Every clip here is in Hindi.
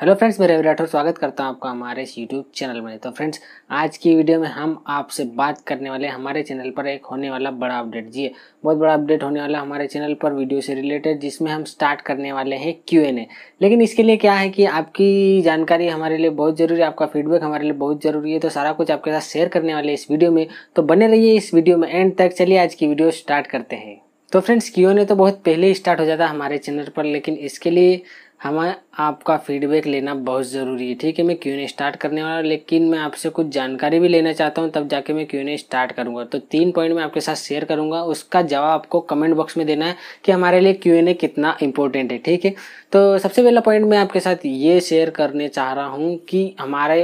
हेलो फ्रेंड्स मैं रवि राठौर स्वागत करता हूं आपका हमारे इस यूट्यूब चैनल में तो फ्रेंड्स आज की वीडियो में हम आपसे बात करने वाले हमारे चैनल पर एक होने वाला बड़ा अपडेट जी बहुत बड़ा अपडेट होने वाला हमारे चैनल पर वीडियो से रिलेटेड जिसमें हम स्टार्ट करने वाले हैं क्यू एन ए लेकिन इसके लिए क्या है कि आपकी जानकारी हमारे लिए बहुत ज़रूरी है आपका फीडबैक हमारे लिए बहुत ज़रूरी है तो सारा कुछ आपके साथ शेयर करने वाले इस वीडियो में तो बने रहिए इस वीडियो में एंड तक चलिए आज की वीडियो स्टार्ट करते हैं तो फ्रेंड्स क्यू एन ए तो बहुत पहले ही स्टार्ट हो जाता है हमारे चैनल पर लेकिन इसके लिए हमें आपका फीडबैक लेना बहुत ज़रूरी है ठीक है मैं क्यों स्टार्ट करने वाला लेकिन मैं आपसे कुछ जानकारी भी लेना चाहता हूँ तब जाके मैं क्यों स्टार्ट करूँगा तो तीन पॉइंट मैं आपके साथ शेयर करूँगा उसका जवाब आपको कमेंट बॉक्स में देना है कि हमारे लिए क्यों कितना इंपॉर्टेंट है ठीक है तो सबसे पहला पॉइंट मैं आपके साथ ये शेयर करने चाह रहा हूँ कि हमारे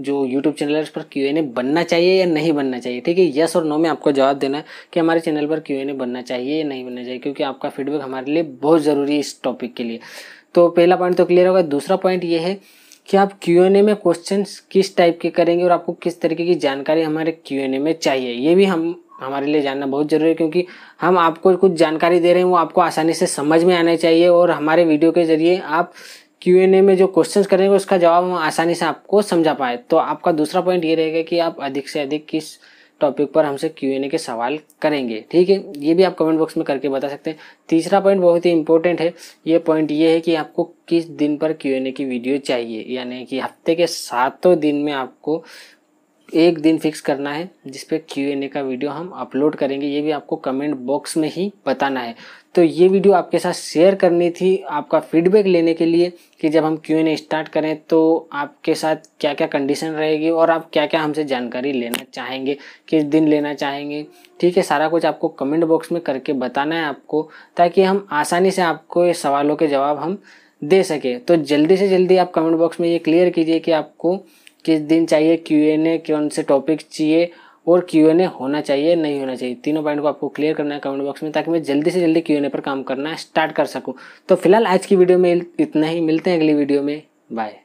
जो यूट्यूब चैनल है उस पर क्यू एन ए बनना चाहिए या नहीं बनना चाहिए ठीक है यस और नो में आपको जवाब देना है कि हमारे चैनल पर क्यू एन ए बनना चाहिए या नहीं बनना चाहिए क्योंकि आपका फीडबैक हमारे लिए बहुत ज़रूरी है इस टॉपिक के लिए तो पहला पॉइंट तो क्लियर होगा दूसरा पॉइंट ये है कि आप क्यू एन ए में क्वेश्चन किस टाइप के करेंगे और आपको किस तरीके की जानकारी हमारे क्यू एन ए में चाहिए ये भी हम हमारे लिए जानना बहुत ज़रूरी है क्योंकि हम आपको कुछ जानकारी दे रहे हैं वो आपको आसानी से समझ में आना चाहिए और हमारे वीडियो के ज़रिए आप क्यू एन ए में जो क्वेश्चंस करेंगे उसका जवाब हम आसानी से आपको समझा पाए तो आपका दूसरा पॉइंट ये रहेगा कि आप अधिक से अधिक किस टॉपिक पर हमसे क्यू एन ए के सवाल करेंगे ठीक है ये भी आप कमेंट बॉक्स में करके बता सकते हैं तीसरा पॉइंट बहुत ही इंपॉर्टेंट है ये पॉइंट ये है कि आपको किस दिन पर क्यू एन ए की वीडियो चाहिए यानी कि हफ्ते के सातों दिन में आपको एक दिन फिक्स करना है जिस पर क्यू एन ए का वीडियो हम अपलोड करेंगे ये भी आपको कमेंट बॉक्स में ही बताना है तो ये वीडियो आपके साथ शेयर करनी थी आपका फीडबैक लेने के लिए कि जब हम क्यू एन ए स्टार्ट करें तो आपके साथ क्या क्या कंडीशन रहेगी और आप क्या क्या हमसे जानकारी लेना चाहेंगे किस दिन लेना चाहेंगे ठीक है सारा कुछ आपको कमेंट बॉक्स में करके बताना है आपको ताकि हम आसानी से आपको ये सवालों के जवाब हम दे सके तो जल्दी से जल्दी आप कमेंट बॉक्स में ये क्लियर कीजिए कि आपको किस दिन चाहिए क्यू एन ए कौन से टॉपिक चाहिए और क्यू एन ए होना चाहिए नहीं होना चाहिए तीनों पॉइंट को आपको क्लियर करना है कमेंट बॉक्स में ताकि मैं जल्दी से जल्दी क्यू एन ए पर काम करना स्टार्ट कर सकूँ तो फिलहाल आज की वीडियो में इतना ही मिलते हैं अगली वीडियो में बाय